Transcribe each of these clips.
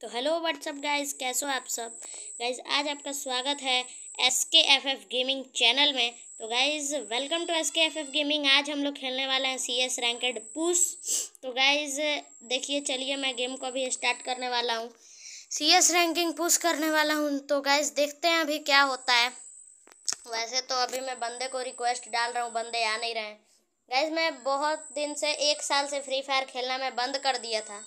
तो hello what's up guys कैसे हो आप सब गाइस आज आपका स्वागत है S K F F gaming channel में तो guys welcome to S K F F gaming आज हम लोग खेलने वाले हैं सी एस रैंकेड पूस तो गाइस देखिए चलिए मैं गेम को अभी स्टार्ट करने वाला हूँ सी एस रैंकिंग पूस करने वाला हूँ तो गाइज़ देखते हैं अभी क्या होता है वैसे तो अभी मैं बंदे को रिक्वेस्ट डाल रहा हूँ बंदे आ नहीं रहे हैं गाइज मैं बहुत दिन से एक साल से फ्री फायर खेलना मैं बंद कर दिया था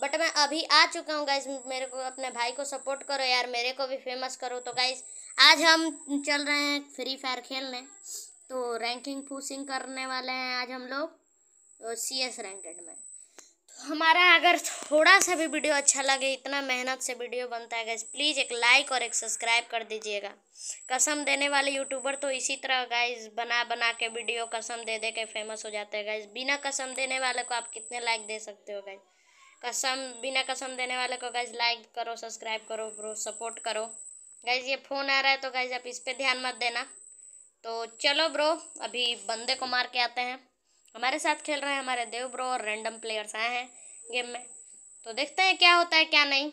बट मैं अभी आ चुका हूँ गाइज मेरे को अपने भाई को सपोर्ट करो यार मेरे को भी फेमस करो तो गाइज आज हम चल रहे हैं फ्री फायर खेलने तो रैंकिंग फूसिंग करने वाले हैं आज हम लोग तो सी एस रैंकेड में तो हमारा अगर थोड़ा सा भी वीडियो अच्छा लगे इतना मेहनत से वीडियो बनता है गाइज प्लीज़ एक लाइक और एक सब्सक्राइब कर दीजिएगा कसम देने वाले यूट्यूबर तो इसी तरह गाइज बना बना के वीडियो कसम दे दे के फेमस हो जाते हैं गाइज बिना कसम देने वाले को आप कितने लाइक दे सकते हो गाइज कसम बिना कसम देने वाले को गाइज लाइक करो सब्सक्राइब करो ब्रो सपोर्ट करो गाइज ये फ़ोन आ रहा है तो गाइज आप इस पर ध्यान मत देना तो चलो ब्रो अभी बंदे को मार के आते हैं हमारे साथ खेल रहे हैं हमारे देव ब्रो और रैंडम प्लेयर्स आए हैं गेम में तो देखते हैं क्या होता है क्या नहीं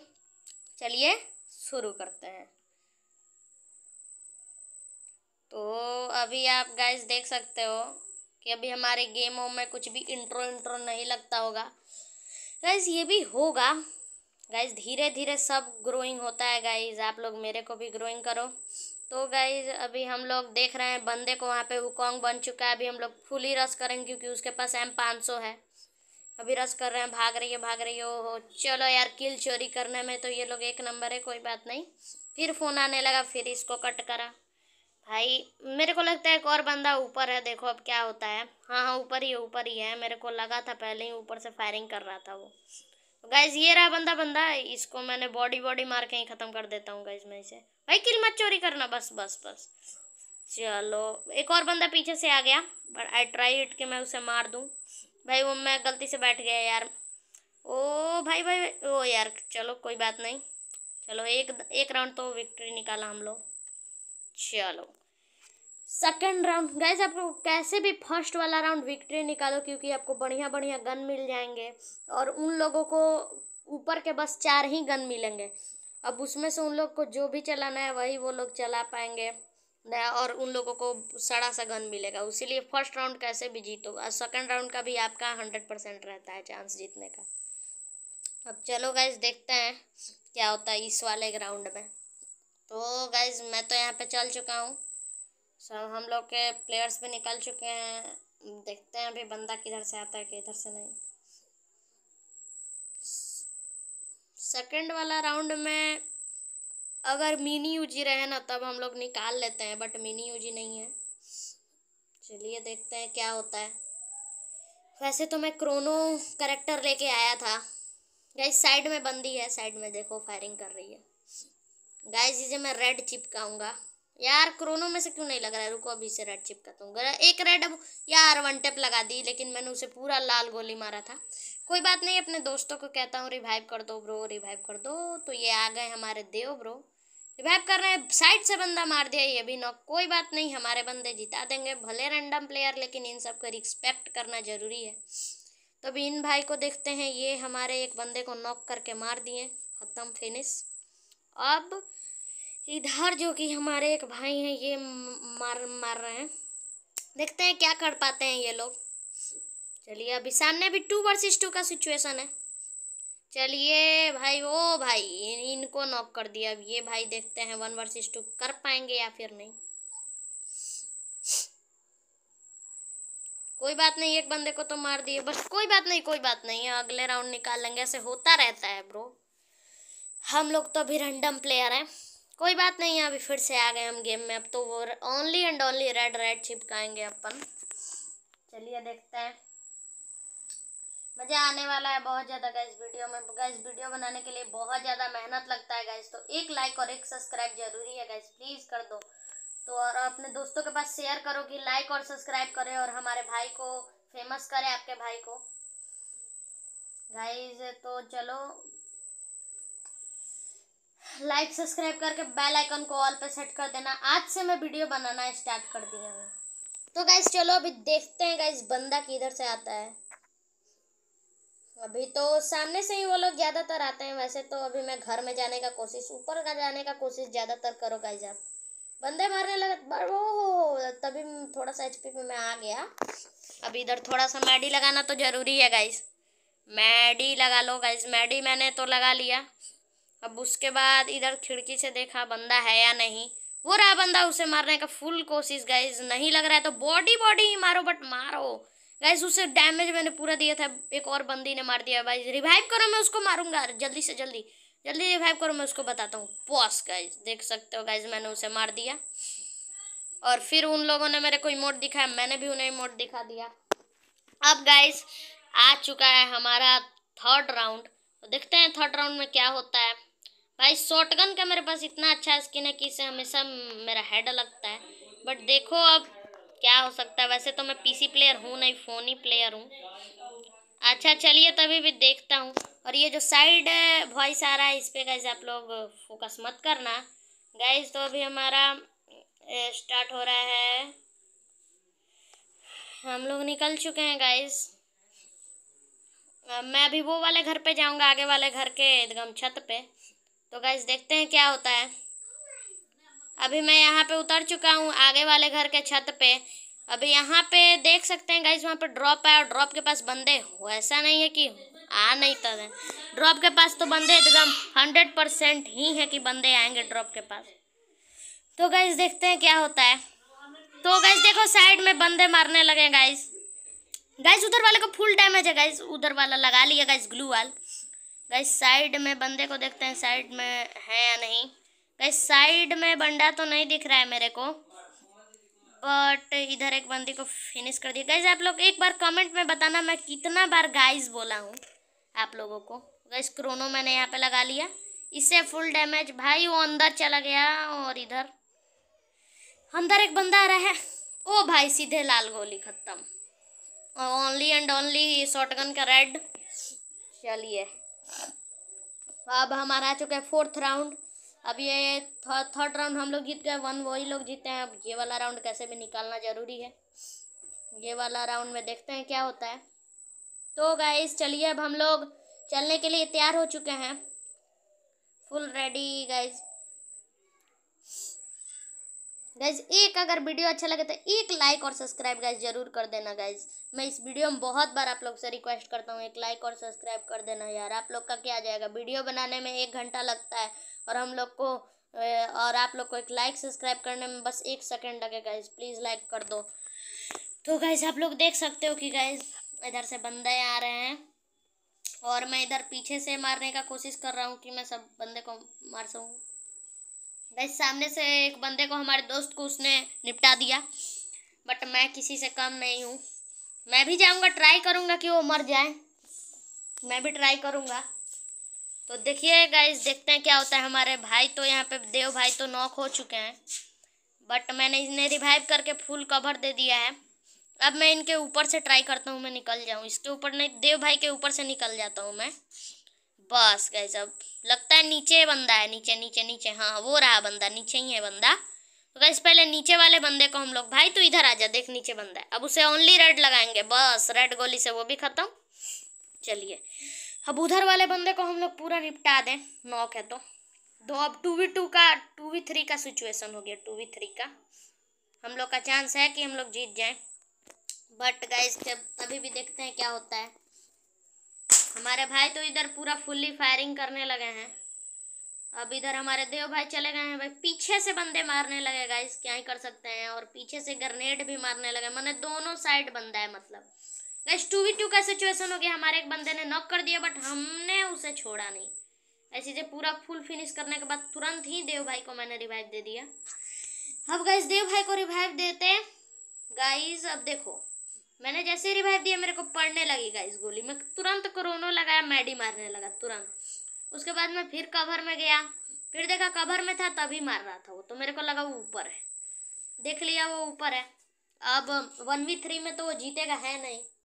चलिए शुरू करते हैं तो अभी आप गाइज देख सकते हो कि अभी हमारे गेमों में कुछ भी इंट्रो इंट्रो नहीं लगता होगा गाइज ये भी होगा गाइज धीरे धीरे सब ग्रोइंग होता है गाइज आप लोग मेरे को भी ग्रोइंग करो तो गाइज अभी हम लोग देख रहे हैं बंदे को वहाँ पे उकोंग बन चुका है अभी हम लोग फुली रस करेंगे क्योंकि उसके पास एम पाँच सौ है अभी रस कर रहे हैं भाग रही है भाग रही है हो चलो यार किल चोरी करने में तो ये लोग एक नंबर है कोई बात नहीं फिर फ़ोन आने लगा फिर इसको कट करा भाई मेरे को लगता है एक और बंदा ऊपर है देखो अब क्या होता है हाँ हाँ ऊपर ही ऊपर ही है मेरे को लगा था पहले ही ऊपर से फायरिंग कर रहा था वो गाइज ये रहा बंदा बंदा इसको मैंने बॉडी बॉडी मार के ही ख़त्म कर देता हूँ गाइज मैं इसे भाई किल मत चोरी करना बस बस बस चलो एक और बंदा पीछे से आ गया बट आई ट्राई इट के मैं उसे मार दूँ भाई वो मैं गलती से बैठ गया यार ओ भाई, भाई ओ यार चलो कोई बात नहीं चलो एक एक राउंड तो विक्ट्री निकाला हम लोग चलो सेकेंड राउंड गैस आपको कैसे भी फर्स्ट वाला राउंड विक्ट्री निकालो क्योंकि आपको बढ़िया बढ़िया गन मिल जाएंगे और उन लोगों को ऊपर के बस चार ही गन मिलेंगे अब उसमें से उन लोग को जो भी चलाना है वही वो लोग चला पाएंगे और उन लोगों को सड़ा सा गन मिलेगा उसीलिए फर्स्ट राउंड कैसे भी जीतो और सेकेंड राउंड का भी आपका हंड्रेड परसेंट रहता है चांस जीतने का अब चलो गाइज देखते हैं क्या होता है इस वाले ग्राउंड में तो गाइज मैं तो यहाँ पे चल चुका हूँ सब हम लोग के प्लेयर्स भी निकल चुके हैं देखते हैं अभी बंदा किधर से आता है किधर से नहीं सेकंड वाला राउंड में अगर मिनी यूजी रहे ना तब हम लोग निकाल लेते हैं बट मिनी यूजी नहीं है चलिए देखते हैं क्या होता है वैसे तो मैं क्रोनो करेक्टर लेके आया था गाइज साइड में बंदी है साइड में देखो फायरिंग कर रही है गाइज इसे मैं रेड चिपकाऊंगा यार क्रोनो में से क्यों नहीं लग रहा है रुको अभी से रेड चिप करता हूँ एक रेड अब यार वन टेप लगा दी लेकिन मैंने उसे पूरा लाल गोली मारा था कोई बात नहीं अपने दोस्तों को कहता हूँ रिवाइव कर दो ब्रो रिवाइव कर दो तो ये आ गए हमारे देव ब्रो रिवाइव कर रहे हैं साइड से बंदा मार दिया ये भी नॉक कोई बात नहीं हमारे बंदे जिता देंगे भले रैंडम प्लेयर लेकिन इन सब को रिस्पेक्ट करना ज़रूरी है तो अभी इन भाई को देखते हैं ये हमारे एक बंदे को नॉक करके मार दिए ख़त्म फिनिश अब इधर जो कि हमारे एक भाई हैं ये मार मार रहे हैं देखते हैं क्या कर पाते हैं ये लोग चलिए अभी सामने भी टू वर्सेस टू का सिचुएशन है चलिए भाई ओ भाई इन, इनको नॉक कर दिया अब ये भाई देखते हैं वन वर्सेस टू कर पाएंगे या फिर नहीं कोई बात नहीं एक बंदे को तो मार दिए बस कोई बात नहीं कोई बात नहीं अगले राउंड निकाल लेंगे ऐसे होता रहता है ब्रो हम लोग तो अभी रैंडम प्लेयर हैं कोई बात नहीं अभी फिर से आ गए हम गेम में अब तो वो only and only red red चिपकाएंगे अपन चलिए देखते हैं मज़ा आने वाला है बहुत ज़्यादा गैस वीडियो में गैस वीडियो बनाने के लिए बहुत ज़्यादा मेहनत लगता है गैस तो एक लाइक और एक सब्सक्राइब जरूरी है गैस प्लीज़ कर दो तो और अपने दोस्तों के पास शेयर करो कि लाइक और सब्सक्राइब करें और हमारे भाई को फेमस करें आपके भाई को गाइज तो चलो लाइक सब्सक्राइब करके बेल आइकन को ऑल पे सेट कर देना आज से मैं वीडियो बनाना स्टार्ट कर दिया हूँ तो गाइस चलो अभी देखते हैं गाइस बंदा किधर से आता है अभी तो सामने से ही वो लोग ज़्यादातर आते हैं वैसे तो अभी मैं घर में जाने का कोशिश ऊपर का जाने का कोशिश ज़्यादातर करो गाइज आप बंदे मारने लगा वो हो तभी थोड़ा सा एच पे मैं आ गया अब इधर थोड़ा सा मैडी लगाना तो ज़रूरी है गाइज मैडी लगा लो गाइज मैडी मैंने तो लगा लिया अब उसके बाद इधर खिड़की से देखा बंदा है या नहीं वो रहा बंदा उसे मारने का फुल कोशिश गाइज नहीं लग रहा है तो बॉडी बॉडी ही मारो बट मारो गाइज उसे डैमेज मैंने पूरा दिया था एक और बंदी ने मार दिया भाई रिवाइव करो मैं उसको मारूंगा जल्दी से जल्दी जल्दी रिवाइव करो मैं उसको बताता हूँ बॉस गाइज देख सकते हो गाइज मैंने उसे मार दिया और फिर उन लोगों ने मेरे को इमोट दिखाया मैंने भी उन्हें इमोट दिखा दिया अब गाइज आ चुका है हमारा थर्ड राउंड देखते हैं थर्ड राउंड में क्या होता है भाई शॉटगन का मेरे पास इतना अच्छा स्किन है कि इसे हमेशा मेरा हेड लगता है बट देखो अब क्या हो सकता है वैसे तो मैं पीसी प्लेयर हूँ नहीं फ़ोन ही प्लेयर हूँ अच्छा चलिए तभी भी देखता हूँ और ये जो साइड वॉइस आ रहा है इस पर गैस आप लोग फोकस मत करना गैस तो अभी हमारा स्टार्ट हो रहा है हम लोग निकल चुके हैं गैस मैं अभी वो वाले घर पे जाऊंगा आगे वाले घर के एकदम छत पे तो गैस देखते हैं क्या होता है अभी मैं यहाँ पे उतर चुका हूँ आगे वाले घर के छत पे अभी यहाँ पे देख सकते हैं गैस वहाँ पे ड्रॉप है और ड्रॉप के पास बंदे हो ऐसा नहीं है कि आ नहीं तो ड्रॉप के पास तो बंदे एकदम हंड्रेड परसेंट ही है कि बंदे आएंगे ड्रॉप के पास तो गैस देखते हैं क्या होता है तो गैस देखो साइड में बंदे मारने लगे गाइस गाइस उधर वाले को फुल डैमेज है गाइस उधर वाला लगा लिया guys glue wall guys side में बंदे को देखते हैं साइड में है या नहीं गाइस साइड में बंडा तो नहीं दिख रहा है मेरे को बट इधर एक बंदी को फिनिश कर दिया गाइस आप लोग एक बार कमेंट में बताना मैं कितना बार गाइस बोला हूँ आप लोगों को गाइस क्रोनो मैंने यहाँ पे लगा लिया इससे फुल डैमेज भाई वो अंदर चला गया और इधर अंदर एक बंदा आ रहा है ओ भाई सीधे लाल गोली खत्म और ओनली एंड ओनली शॉटगन का रेड चलिए अब हमारा आ चुका है फोर्थ राउंड अब ये थर्ड राउंड हम लोग जीत गए वन वही लोग जीते हैं अब ये वाला राउंड कैसे भी निकालना ज़रूरी है ये वाला राउंड में देखते हैं क्या होता है तो गाइज चलिए अब हम लोग चलने के लिए तैयार हो चुके हैं फुल रेडी गाइज गाइज एक अगर वीडियो अच्छा लगे तो एक लाइक और सब्सक्राइब गाइज जरूर कर देना गाइज मैं इस वीडियो में बहुत बार आप लोग से रिक्वेस्ट करता हूँ एक लाइक और सब्सक्राइब कर देना यार आप लोग का क्या जाएगा वीडियो बनाने में एक घंटा लगता है और हम लोग को और आप लोग को एक लाइक सब्सक्राइब करने में बस एक सेकेंड लगे गाइज प्लीज़ लाइक कर दो तो गाइज आप लोग देख सकते हो कि गाइज इधर से बंदे आ रहे हैं और मैं इधर पीछे से मारने का कोशिश कर रहा हूँ कि मैं सब बंदे को मार सकूँ वैसे सामने से एक बंदे को हमारे दोस्त को उसने निपटा दिया बट मैं किसी से कम नहीं हूँ मैं भी जाऊँगा ट्राई करूँगा कि वो मर जाए मैं भी ट्राई करूँगा तो देखिए इस देखते हैं क्या होता है हमारे भाई तो यहाँ पे देव भाई तो नॉक हो चुके हैं बट मैंने इन्हें रिवाइव करके फुल कवर दे दिया है अब मैं इनके ऊपर से ट्राई करता हूँ मैं निकल जाऊँ इसके ऊपर नहीं देव भाई के ऊपर से निकल जाता हूँ मैं बस गए अब लगता है नीचे बंदा है नीचे नीचे नीचे हाँ, हाँ वो रहा बंदा नीचे ही है बंदा तो गए पहले नीचे वाले बंदे को हम लोग भाई तू इधर आ जा देख नीचे बंदा है अब उसे ओनली रेड लगाएंगे बस रेड गोली से वो भी ख़त्म चलिए अब उधर वाले बंदे को हम लोग पूरा निपटा दें नॉक है तो दो अब टू वी टू का टू वी थ्री का सिचुएशन हो गया टू वी थ्री का हम लोग का चांस है कि हम लोग जीत जाएं बट गाइस जब अभी भी देखते हैं क्या होता है हमारे भाई तो इधर पूरा फुल्ली फायरिंग करने लगे हैं अब इधर हमारे देव भाई चले गए हैं भाई पीछे से बंदे मारने लगे गाइस क्या ही कर सकते हैं और पीछे से ग्रनेड भी मारने लगे मैंने दोनों साइड बंदा है मतलब गाइस टू वी टू का सिचुएशन हो गया हमारे एक बंदे ने नॉक कर दिया बट हमने उसे छोड़ा नहीं ऐसी से पूरा फुल फिनिश करने के बाद तुरंत ही देव भाई को मैंने रिवाइव दे दिया अब गाइस देव भाई को रिवाइव देते गाइज अब देखो मैंने जैसे ही रिवाइव दिया मेरे को पढ़ने लगी गाइस गोली मैं तुरंत क्रोनो लगाया मैडी मारने लगा तुरंत उसके बाद मैं फिर कवर में गया फिर देखा कवर में था तभी मार रहा था वो तो मेरे को लगा वो ऊपर है देख लिया वो ऊपर है अब वन वी थ्री में तो वो जीतेगा है नहीं